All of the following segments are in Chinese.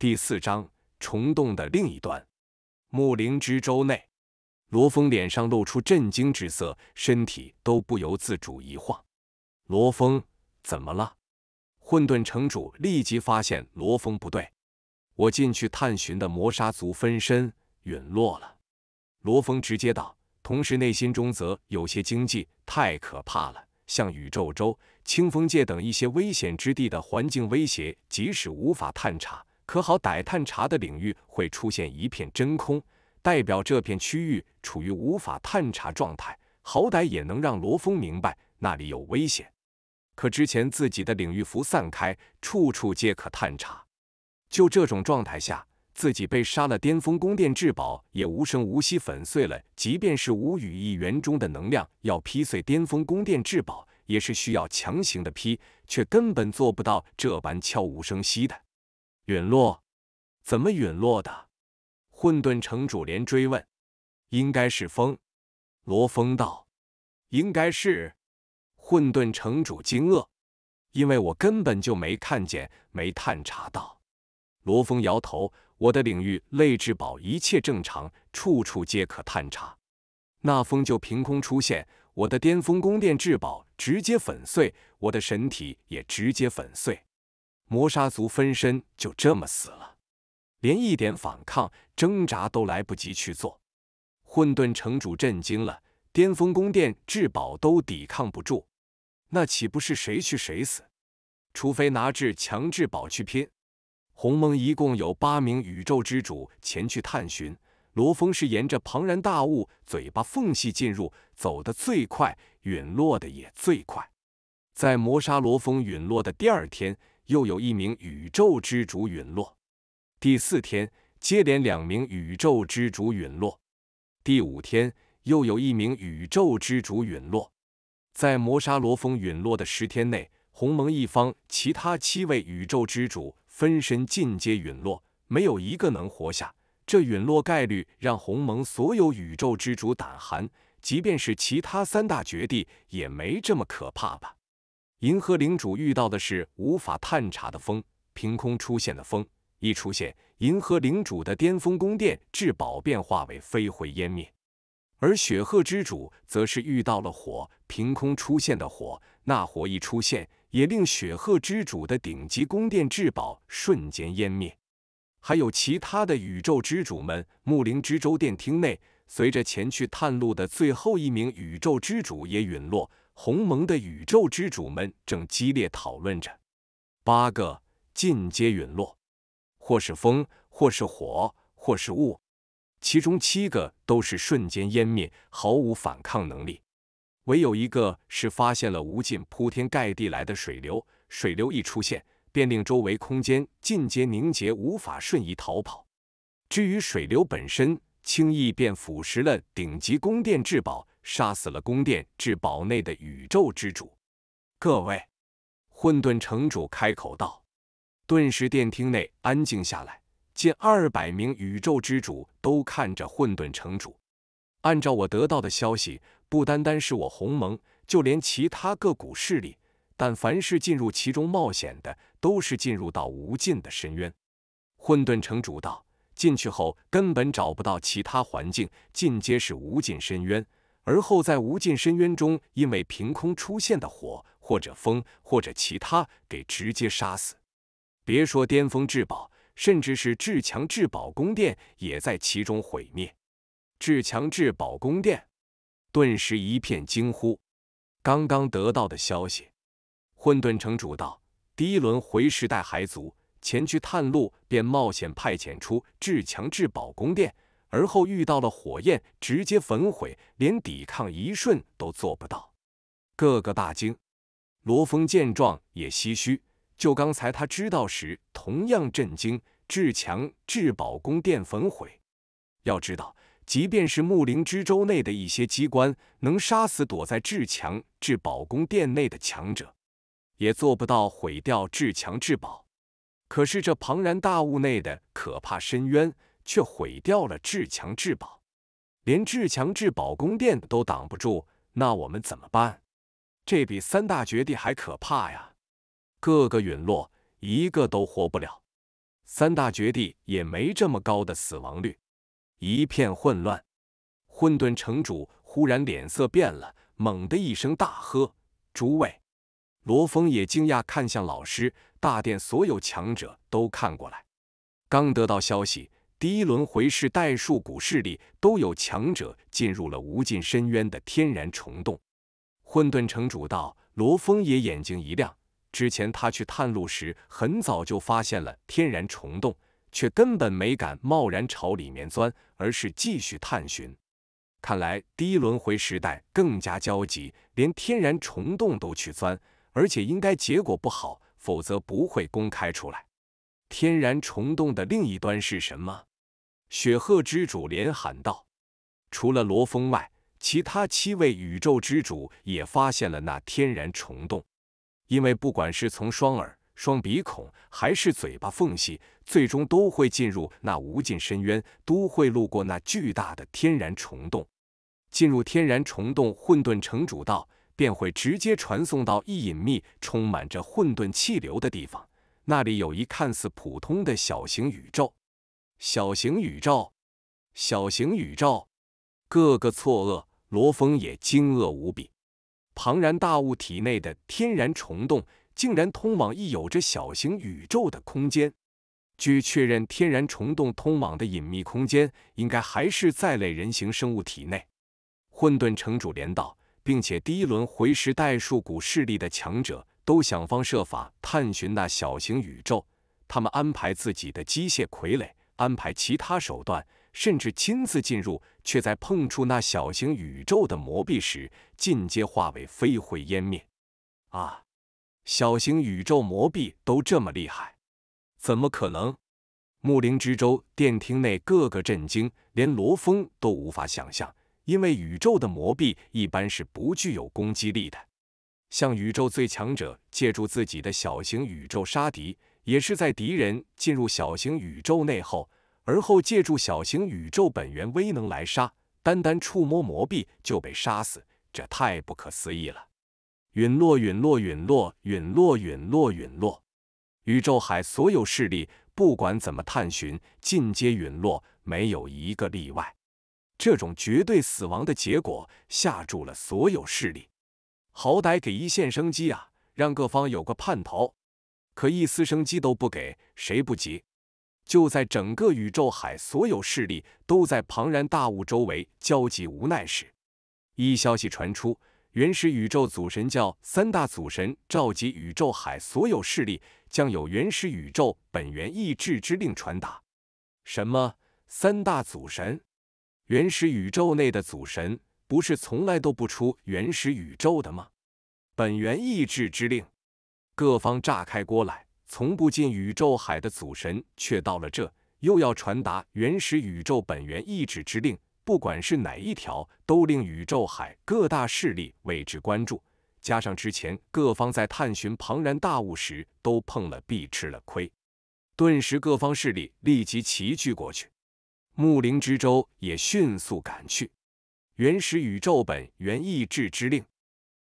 第四章，虫洞的另一端，木灵之舟内，罗峰脸上露出震惊之色，身体都不由自主一晃。罗峰，怎么了？混沌城主立即发现罗峰不对。我进去探寻的魔杀族分身陨落了。罗峰直接道，同时内心中则有些惊悸，太可怕了！像宇宙洲、清风界等一些危险之地的环境威胁，即使无法探查。可好歹探查的领域会出现一片真空，代表这片区域处于无法探查状态。好歹也能让罗峰明白那里有危险。可之前自己的领域符散开，处处皆可探查。就这种状态下，自己被杀了，巅峰宫殿至宝也无声无息粉碎了。即便是无语翼元中的能量要劈碎巅峰宫殿至宝，也是需要强行的劈，却根本做不到这般悄无声息的。陨落？怎么陨落的？混沌城主连追问。应该是风。罗峰道。应该是。混沌城主惊愕，因为我根本就没看见，没探查到。罗峰摇头，我的领域类至宝一切正常，处处皆可探查。那风就凭空出现，我的巅峰宫殿至宝直接粉碎，我的神体也直接粉碎。魔杀族分身就这么死了，连一点反抗挣扎都来不及去做。混沌城主震惊了，巅峰宫殿至宝都抵抗不住，那岂不是谁去谁死？除非拿至强至宝去拼。鸿蒙一共有八名宇宙之主前去探寻，罗峰是沿着庞然大物嘴巴缝隙进入，走得最快，陨落的也最快。在魔杀罗峰陨落的第二天。又有一名宇宙之主陨落。第四天，接连两名宇宙之主陨落。第五天，又有一名宇宙之主陨落。在摩沙罗峰陨落的十天内，鸿蒙一方其他七位宇宙之主分身尽皆陨落，没有一个能活下。这陨落概率让鸿蒙所有宇宙之主胆寒，即便是其他三大绝地，也没这么可怕吧？银河领主遇到的是无法探查的风，凭空出现的风，一出现，银河领主的巅峰宫殿至宝便化为飞灰湮灭；而雪鹤之主则是遇到了火，凭空出现的火，那火一出现，也令雪鹤之主的顶级宫殿至宝瞬间湮灭。还有其他的宇宙之主们，木灵之州殿厅内，随着前去探路的最后一名宇宙之主也陨落。鸿蒙的宇宙之主们正激烈讨论着，八个尽皆陨落，或是风，或是火，或是雾，其中七个都是瞬间湮灭，毫无反抗能力。唯有一个是发现了无尽铺天盖地来的水流，水流一出现，便令周围空间尽皆凝结，无法瞬移逃跑。至于水流本身，轻易便腐蚀了顶级宫殿至宝。杀死了宫殿至堡内的宇宙之主。各位，混沌城主开口道。顿时，殿厅内安静下来。近二百名宇宙之主都看着混沌城主。按照我得到的消息，不单单是我鸿蒙，就连其他各股势力，但凡是进入其中冒险的，都是进入到无尽的深渊。混沌城主道：“进去后根本找不到其他环境，尽皆是无尽深渊。”而后在无尽深渊中，因为凭空出现的火或者风或者其他，给直接杀死。别说巅峰至宝，甚至是至强至宝宫殿也在其中毁灭。至强至宝宫殿，顿时一片惊呼。刚刚得到的消息，混沌城主道：第一轮回时代海族前去探路，便冒险派遣出至强至宝宫殿。而后遇到了火焰，直接焚毁，连抵抗一瞬都做不到，个个大惊。罗峰见状也唏嘘，就刚才他知道时同样震惊。至强至宝宫殿焚毁，要知道，即便是木灵之州内的一些机关，能杀死躲在至强至宝宫殿内的强者，也做不到毁掉至强至宝。可是这庞然大物内的可怕深渊。却毁掉了至强至宝，连至强至宝宫殿都挡不住，那我们怎么办？这比三大绝地还可怕呀！个个陨落，一个都活不了。三大绝地也没这么高的死亡率，一片混乱。混沌城主忽然脸色变了，猛地一声大喝：“诸位！”罗峰也惊讶看向老师，大殿所有强者都看过来。刚得到消息。第一轮回世，代数股势力都有强者进入了无尽深渊的天然虫洞。混沌城主道，罗峰也眼睛一亮。之前他去探路时，很早就发现了天然虫洞，却根本没敢贸然朝里面钻，而是继续探寻。看来第一轮回时代更加焦急，连天然虫洞都去钻，而且应该结果不好，否则不会公开出来。天然虫洞的另一端是什么？雪鹤之主连喊道：“除了罗峰外，其他七位宇宙之主也发现了那天然虫洞。因为不管是从双耳、双鼻孔，还是嘴巴缝隙，最终都会进入那无尽深渊，都会路过那巨大的天然虫洞。进入天然虫洞，混沌城主道便会直接传送到一隐秘、充满着混沌气流的地方。那里有一看似普通的小型宇宙。”小型宇宙，小型宇宙，各个错愕，罗峰也惊愕无比。庞然大物体内的天然虫洞竟然通往一有着小型宇宙的空间。据确认，天然虫洞通往的隐秘空间，应该还是在类人形生物体内。混沌城主连道，并且第一轮回时代数股势力的强者都想方设法探寻那小型宇宙，他们安排自己的机械傀儡。安排其他手段，甚至亲自进入，却在碰触那小型宇宙的魔壁时，尽皆化为飞灰湮灭。啊！小型宇宙魔壁都这么厉害，怎么可能？木灵之舟电厅内个个震惊，连罗峰都无法想象，因为宇宙的魔壁一般是不具有攻击力的，像宇宙最强者借助自己的小型宇宙杀敌。也是在敌人进入小型宇宙内后，而后借助小型宇宙本源威能来杀，单单触摸魔币就被杀死，这太不可思议了！陨落，陨落，陨落，陨落，陨落，陨落！宇宙海所有势力，不管怎么探寻，尽皆陨落，没有一个例外。这种绝对死亡的结果吓住了所有势力，好歹给一线生机啊，让各方有个盼头。可一丝生机都不给，谁不急？就在整个宇宙海所有势力都在庞然大物周围焦急无奈时，一消息传出：原始宇宙祖神教三大祖神召集宇宙海所有势力，将有原始宇宙本源意志之令传达。什么？三大祖神？原始宇宙内的祖神不是从来都不出原始宇宙的吗？本源意志之令？各方炸开锅来，从不进宇宙海的祖神却到了这，又要传达原始宇宙本源意志之令，不管是哪一条，都令宇宙海各大势力为之关注。加上之前各方在探寻庞然大物时都碰了壁吃了亏，顿时各方势力立即齐聚过去，木灵之舟也迅速赶去，原始宇宙本源意志之令。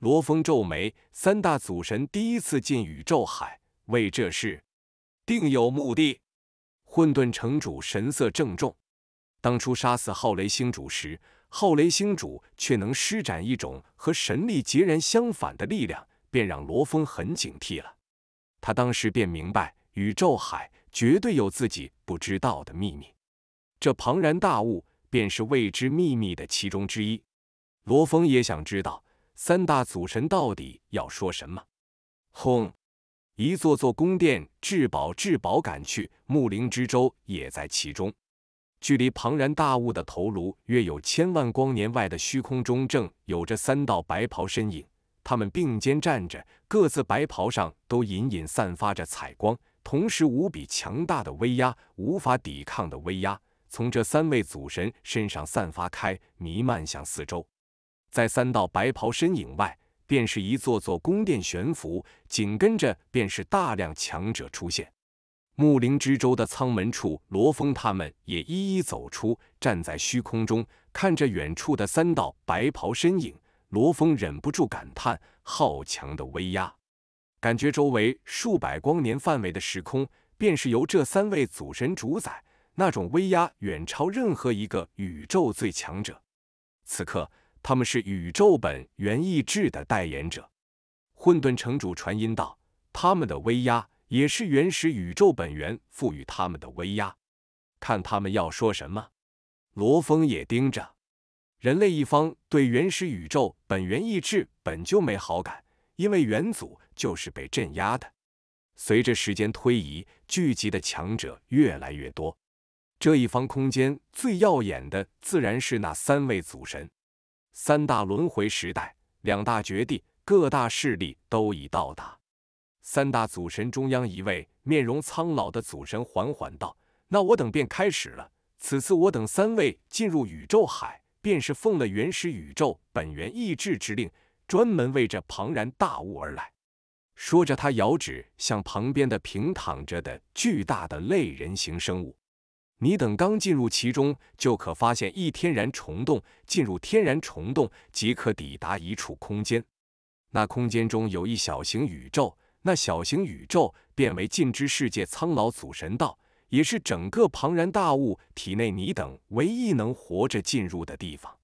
罗峰皱眉，三大祖神第一次进宇宙海，为这事定有目的。混沌城主神色郑重，当初杀死昊雷星主时，昊雷星主却能施展一种和神力截然相反的力量，便让罗峰很警惕了。他当时便明白，宇宙海绝对有自己不知道的秘密，这庞然大物便是未知秘密的其中之一。罗峰也想知道。三大祖神到底要说什么？轰！一座座宫殿、至宝、至宝赶去，木灵之舟也在其中。距离庞然大物的头颅约有千万光年外的虚空中，正有着三道白袍身影，他们并肩站着，各自白袍上都隐隐散发着彩光，同时无比强大的威压，无法抵抗的威压，从这三位祖神身上散发开，弥漫向四周。在三道白袍身影外，便是一座座宫殿悬浮。紧跟着，便是大量强者出现。木灵之舟的舱门处，罗峰他们也一一走出，站在虚空中，看着远处的三道白袍身影。罗峰忍不住感叹：好强的威压！感觉周围数百光年范围的时空，便是由这三位祖神主宰。那种威压远超任何一个宇宙最强者。此刻。他们是宇宙本源意志的代言者，混沌城主传音道：“他们的威压也是原始宇宙本源赋予他们的威压。看他们要说什么。”罗峰也盯着。人类一方对原始宇宙本源意志本就没好感，因为元祖就是被镇压的。随着时间推移，聚集的强者越来越多，这一方空间最耀眼的自然是那三位祖神。三大轮回时代，两大绝地，各大势力都已到达。三大祖神中央一位面容苍老的祖神缓缓道：“那我等便开始了。此次我等三位进入宇宙海，便是奉了原始宇宙本源意志之令，专门为这庞然大物而来。”说着，他遥指向旁边的平躺着的巨大的类人形生物。你等刚进入其中，就可发现一天然虫洞。进入天然虫洞，即可抵达一处空间。那空间中有一小型宇宙，那小型宇宙变为尽知世界苍老祖神道，也是整个庞然大物体内你等唯一能活着进入的地方。